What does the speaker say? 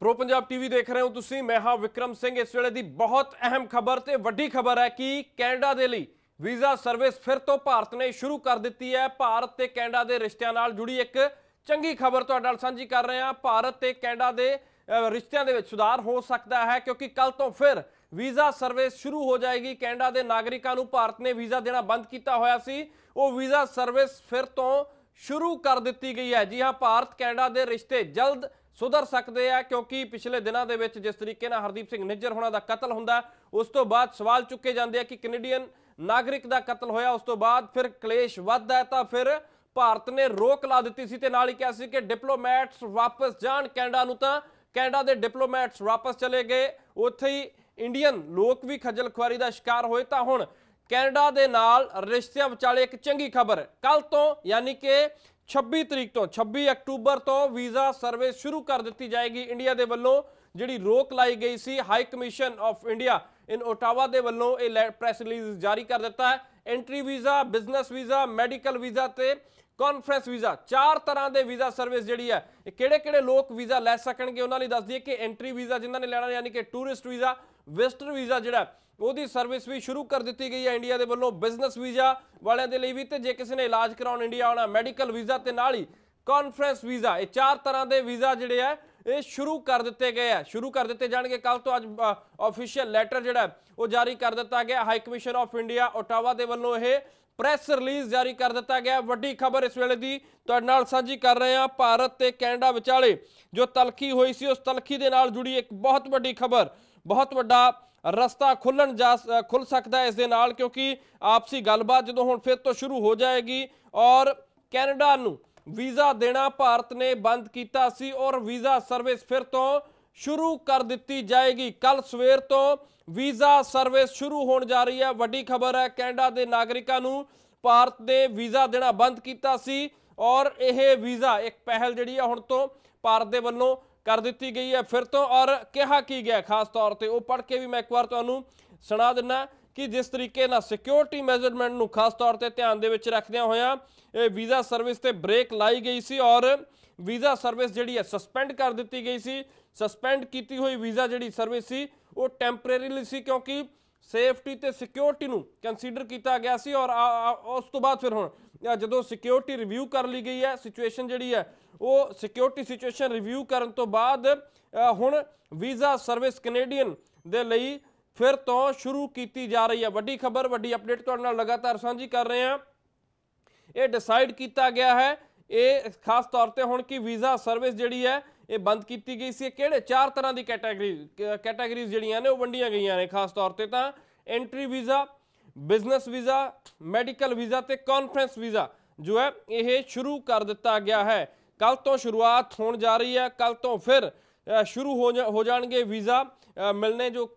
pro Punjab TV ਦੇਖ ਰਹੇ ਹੋ ਤੁਸੀਂ ਮੈਂ ਹਾਂ ਵਿਕਰਮ ਸਿੰਘ ਇਸ ਵੇਲੇ ਦੀ ਬਹੁਤ ਅਹਿਮ ਖਬਰ ਤੇ ਵੱਡੀ ਖਬਰ ਹੈ ਕਿ ਕੈਨੇਡਾ ਦੇ ਲਈ ਵੀਜ਼ਾ ਸਰਵਿਸ ਫਿਰ ਤੋਂ ਭਾਰਤ ਨੇ ਸ਼ੁਰੂ ਕਰ ਦਿੱਤੀ ਹੈ ਭਾਰਤ ਤੇ ਕੈਨੇਡਾ ਦੇ ਰਿਸ਼ਤਿਆਂ ਨਾਲ ਜੁੜੀ ਇੱਕ ਚੰਗੀ ਖਬਰ ਤੁਹਾਡੇ ਨਾਲ ਸਾਂਝੀ ਕਰ ਰਹੇ ਹਾਂ ਭਾਰਤ ਤੇ ਕੈਨੇਡਾ ਦੇ ਰਿਸ਼ਤਿਆਂ ਦੇ ਵਿੱਚ ਸੁਧਾਰ ਹੋ ਸਕਦਾ ਹੈ ਕਿਉਂਕਿ ਕੱਲ ਤੋਂ ਫਿਰ ਵੀਜ਼ਾ ਸਰਵਿਸ ਸ਼ੁਰੂ ਹੋ ਜਾਏਗੀ ਕੈਨੇਡਾ ਦੇ ਨਾਗਰਿਕਾਂ ਨੂੰ ਭਾਰਤ ਨੇ ਵੀਜ਼ਾ ਦੇਣਾ ਬੰਦ ਕੀਤਾ ਹੋਇਆ ਸੀ ਉਹ ਵੀਜ਼ਾ ਸਰਵਿਸ ਫਿਰ ਤੋਂ ਸ਼ੁਰੂ ਕਰ ਦਿੱਤੀ ਗਈ ਹੈ ਜੀ ਹਾਂ ਭਾਰਤ ਕੈਨੇਡਾ ਦੇ ਰਿਸ਼ਤੇ ਜਲਦ ਸੁਧਰ ਸਕਦੇ ਆ ਕਿਉਂਕਿ ਪਿਛਲੇ ਦਿਨਾਂ ਦੇ ਵਿੱਚ ਜਿਸ ਤਰੀਕੇ ਨਾਲ ਹਰਦੀਪ ਸਿੰਘ ਨਿੱਜਰ ਹੋਣਾ ਦਾ ਕਤਲ ਹੁੰਦਾ ਉਸ ਤੋਂ ਬਾਅਦ ਸਵਾਲ ਚੁੱਕੇ ਜਾਂਦੇ ਆ ਕਿ ਕੈਨੇਡੀਅਨ ਨਾਗਰਿਕ ਦਾ ਕਤਲ ਹੋਇਆ ਉਸ ਤੋਂ ਬਾਅਦ ਫਿਰ ਕਲੇਸ਼ ਵੱਧਦਾ ਤਾਂ ਫਿਰ ਭਾਰਤ ਨੇ ਰੋਕ ਲਾ ਦਿੱਤੀ ਸੀ ਤੇ ਨਾਲ ਹੀ ਕਿਹਾ ਸੀ ਕਿ ਡਿਪਲੋਮੈਟਸ ਵਾਪਸ ਜਾਣ ਕੈਨੇਡਾ ਨੂੰ ਤਾਂ ਕੈਨੇਡਾ ਦੇ ਡਿਪਲੋਮੈਟਸ ਵਾਪਸ ਚਲੇ ਗਏ ਉੱਥੇ ਹੀ ਇੰਡੀਅਨ ਲੋਕ ਵੀ ਖਜਲ ਖੁਆਰੀ ਦਾ ਸ਼ਿਕਾਰ ਹੋਏ ਤਾਂ ਹੁਣ ਕੈਨੇਡਾ ਦੇ ਨਾਲ ਰਿਸ਼ਤਿਆਂ ਵਿਚਾਲੇ ਇੱਕ ਚੰਗੀ ਖਬਰ ਕੱਲ ਤੋਂ ਯਾਨੀ ਕਿ 26 ਤਰੀਕ ਤੋਂ 26 ਅਕਤੂਬਰ ਤੋਂ ਵੀਜ਼ਾ ਸਰਵਿਸ ਸ਼ੁਰੂ ਕਰ ਦਿੱਤੀ ਜਾਏਗੀ ਇੰਡੀਆ ਦੇ ਵੱਲੋਂ ਜਿਹੜੀ ਰੋਕ ਲਾਈ ਗਈ ਸੀ high commission of India in Ottawa ਦੇ ਵੱਲੋਂ ਇਹ ਪ੍ਰੈਸ ਰਿਲੀਜ਼ ਜਾਰੀ ਕਰ ਦਿੱਤਾ ਹੈ entry visa business visa medical visa ਤੇ ਕਾਨਫਰੰਸ ਵੀਜ਼ਾ ਚਾਰ ਤਰ੍ਹਾਂ ਦੇ ਵੀਜ਼ਾ ਸਰਵਿਸ ਜਿਹੜੀ ਹੈ ਇਹ ਕਿਹੜੇ-ਕਿਹੜੇ ਲੋਕ ਵੀਜ਼ਾ ਲੈ ਸਕਣਗੇ ਉਹਨਾਂ ਲਈ ਦੱਸ ਦਈਏ ਕਿ ਐਂਟਰੀ ਵੀਜ਼ਾ ਜਿਨ੍ਹਾਂ ਨੇ ਲੈਣਾ ਯਾਨੀ ਕਿ ਟੂਰਿਸਟ ਵੀਜ਼ਾ ਵਿਜ਼ਟਰ ਵੀਜ਼ਾ ਜਿਹੜਾ ਉਹਦੀ ਸਰਵਿਸ ਵੀ ਸ਼ੁਰੂ ਕਰ ਦਿੱਤੀ ਗਈ ਹੈ ਇੰਡੀਆ ਦੇ ਵੱਲੋਂ ਬਿਜ਼ਨਸ ਵੀਜ਼ਾ ਵਾਲਿਆਂ ਦੇ ਲਈ ਵੀ ਤੇ ਜੇ ਕਿਸੇ ਨੇ ਇਲਾਜ ਕਰਾਉਣ ਇੰਡੀਆ ਆਉਣਾ ਮੈਡੀਕਲ ਵੀਜ਼ਾ ਤੇ ਨਾਲ ਹੀ ਕਾਨਫਰੰਸ ਵੀਜ਼ਾ ਇਹ ਚਾਰ ਤਰ੍ਹਾਂ ਦੇ ਵੀਜ਼ਾ ਜਿਹੜੇ ਆ ਇਹ ਸ਼ੁਰੂ ਕਰ ਦਿੱਤੇ ਗਏ ਆ ਸ਼ੁਰੂ ਕਰ ਦਿੱਤੇ ਜਾਣਗੇ ਕੱਲ ਤੋਂ ਅੱਜ ਆਫੀਸ਼ੀਅਲ ਲੈਟਰ ਜਿਹੜਾ ਉਹ ਜਾਰੀ ਕਰ ਦਿੱਤਾ ਗਿਆ high commission of India Ottawa ਦੇ ਵੱਲੋਂ ਇਹ ਪ੍ਰੈਸ ਰਿਲੀਜ਼ ਜਾਰੀ ਕਰ ਦਿੱਤਾ ਗਿਆ ਵੱਡੀ ਖਬਰ ਇਸ ਵੇਲੇ ਦੀ ਤੁਹਾਡੇ ਨਾਲ ਸਾਂਝੀ ਕਰ ਰਹੇ ਹਾਂ ਭਾਰਤ ਤੇ ਕੈਨੇਡਾ ਵਿਚਾਲੇ ਜੋ ਤਲਖੀ ਹੋਈ ਸੀ ਉਸ ਤਲਖੀ ਦੇ ਨਾਲ ਜੁੜੀ ਇੱਕ ਬਹੁਤ ਵੱਡੀ ਖਬਰ ਬਹੁਤ ਵੱਡਾ ਰਸਤਾ ਖੁੱਲਣ ਜਾ ਖੁੱਲ ਸਕਦਾ ਇਸ ਦੇ ਨਾਲ ਕਿਉਂਕਿ ਆਪਸੀ ਗੱਲਬਾਤ ਜਦੋਂ ਹੁਣ ਫਿਰ ਤੋਂ ਸ਼ੁਰੂ ਹੋ ਜਾਏਗੀ ਔਰ ਕੈਨੇਡਾ ਨੂੰ ਵੀਜ਼ਾ ਦੇਣਾ ਭਾਰਤ ਨੇ ਬੰਦ ਕੀਤਾ ਸੀ ਔਰ ਵੀਜ਼ਾ ਸਰਵਿਸ ਫਿਰ ਤੋਂ ਸ਼ੁਰੂ ਕਰ ਦਿੱਤੀ ਜਾਏਗੀ ਕੱਲ ਸਵੇਰ ਤੋਂ ਵੀਜ਼ਾ ਸਰਵਿਸ ਸ਼ੁਰੂ ਹੋਣ ਜਾ ਰਹੀ ਹੈ ਵੱਡੀ ਖਬਰ ਹੈ ਕੈਨੇਡਾ ਦੇ ਨਾਗਰਿਕਾਂ ਨੂੰ ਭਾਰਤ ਨੇ ਵੀਜ਼ਾ ਦੇਣਾ ਬੰਦ ਕੀਤਾ ਸੀ ਔਰ ਇਹ ਵੀਜ਼ਾ ਇੱਕ ਪਹਿਲ ਜਿਹੜੀ ਹੈ ਹੁਣ ਤੋਂ ਭਾਰਤ ਦੇ ਵੱਲੋਂ ਕਰ ਦਿੱਤੀ ਗਈ ਹੈ ਫਿਰ ਤੋਂ ਔਰ ਕਿਹਾ ਕੀ ਗਿਆ ਖਾਸ ਤੌਰ ਤੇ ਉਹ ਪੜ੍ਹ ਕੇ ਵੀ ਮੈਂ ਇੱਕ ਵਾਰ ਤੁਹਾਨੂੰ ਸੁਣਾ ਦਿੰਨਾ ਕਿ ਜਿਸ ਤਰੀਕੇ ਨਾਲ ਸਿਕਿਉਰਿਟੀ ਮੈਜ਼ਰਮੈਂਟ ਨੂੰ ਖਾਸ ਤੌਰ ਤੇ ਧਿਆਨ ਦੇ ਵਿੱਚ ਰੱਖਦਿਆਂ ਹੋਇਆਂ ਇਹ ਵੀਜ਼ਾ ਸਰਵਿਸ ਤੇ ਬ੍ਰੇਕ ਲਾਈ ਗਈ ਸੀ ਔਰ ਵੀਜ਼ਾ ਸਰਵਿਸ ਜਿਹੜੀ ਹੈ ਸਸਪੈਂਡ ਕਰ ਦਿੱਤੀ ਗਈ ਸੀ ਸਸਪੈਂਡ ਕੀਤੀ ਹੋਈ ਵੀਜ਼ਾ ਜਿਹੜੀ ਸਰਵਿਸ ਸੀ ਉਹ ਟੈਂਪਰੇਰੀਲੀ ਸੀ ਕਿਉਂਕਿ ਸੇਫਟੀ ਤੇ ਸਿਕਿਉਰਿਟੀ ਨੂੰ ਕੰਸੀਡਰ ਕੀਤਾ ਗਿਆ ਸੀ ਔਰ ਉਸ ਤੋਂ ਬਾਅਦ ਫਿਰ ਹੁਣ ਜਦੋਂ ਸਿਕਿਉਰਿਟੀ ਰਿਵਿਊ ਕਰ ਲਈ ਗਈ ਹੈ ਸਿਚੁਏਸ਼ਨ ਜਿਹੜੀ ਹੈ ਉਹ ਸਿਕਿਉਰਿਟੀ ਸਿਚੁਏਸ਼ਨ ਰਿਵਿਊ ਕਰਨ ਤੋਂ ਬਾਅਦ ਹੁਣ ਵੀਜ਼ਾ ਸਰਵਿਸ ਕੈਨੇਡੀਅਨ ਦੇ ਲਈ ਫਿਰ ਤੋਂ ਸ਼ੁਰੂ ਕੀਤੀ ਜਾ ਰਹੀ ਹੈ ਵੱਡੀ ਖਬਰ ਵੱਡੀ ਅਪਡੇਟ ਤੁਹਾਡੇ ਨਾਲ ਲਗਾਤਾਰ ਸਾਂਝੀ ਕਰ ਰਹੇ ਹਾਂ ਇਹ ਡਿਸਾਈਡ ਕੀਤਾ ਗਿਆ ਹੈ ਇਹ ਖਾਸ ਤੌਰ ਤੇ ਹੁਣ ਕੀ ਵੀਜ਼ਾ ਸਰਵਿਸ ਜਿਹੜੀ ਹੈ ਇਹ ਬੰਦ ਕੀਤੀ ਗਈ ਸੀ ਕਿਹੜੇ ਚਾਰ ਤਰ੍ਹਾਂ ਦੀ ਕੈਟਾਗਰੀ ਕੈਟਾਗਰੀਜ਼ ਜਿਹੜੀਆਂ ਨੇ ਉਹ ਵੰਡੀਆਂ ਗਈਆਂ ਨੇ ਖਾਸ ਤੌਰ ਤੇ ਤਾਂ entry visa business visa medical visa ਤੇ ਕਾਨਫਰੰਸ ਵੀਜ਼ਾ ਜੋ ਹੈ ਇਹ ਸ਼ੁਰੂ ਕਰ ਦਿੱਤਾ ਗਿਆ ਹੈ ਕੱਲ ਤੋਂ ਸ਼ੁਰੂਆਤ ਹੋਣ ਜਾ ਰਹੀ ਹੈ ਕੱਲ ਤੋਂ ਫਿਰ ਸ਼ੁਰੂ ਹੋ ਜਾਣਗੇ ਵੀਜ਼ਾ ਮਿਲਣੇ ਜੋ